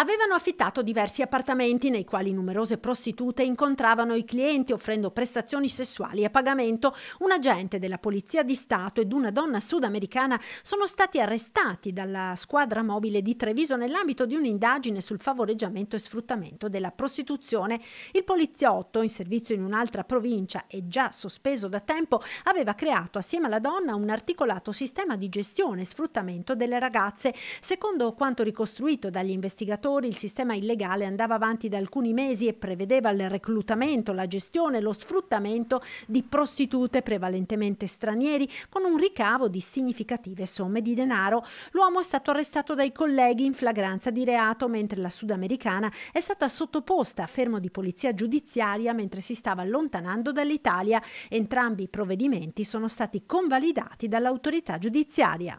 Avevano affittato diversi appartamenti nei quali numerose prostitute incontravano i clienti offrendo prestazioni sessuali a pagamento. Un agente della Polizia di Stato ed una donna sudamericana sono stati arrestati dalla squadra mobile di Treviso nell'ambito di un'indagine sul favoreggiamento e sfruttamento della prostituzione. Il poliziotto, in servizio in un'altra provincia e già sospeso da tempo, aveva creato assieme alla donna un articolato sistema di gestione e sfruttamento delle ragazze. Secondo quanto ricostruito dagli investigatori lavoratori il sistema illegale andava avanti da alcuni mesi e prevedeva il reclutamento, la gestione e lo sfruttamento di prostitute prevalentemente stranieri con un ricavo di significative somme di denaro. L'uomo è stato arrestato dai colleghi in flagranza di reato mentre la sudamericana è stata sottoposta a fermo di polizia giudiziaria mentre si stava allontanando dall'Italia. Entrambi i provvedimenti sono stati convalidati dall'autorità giudiziaria.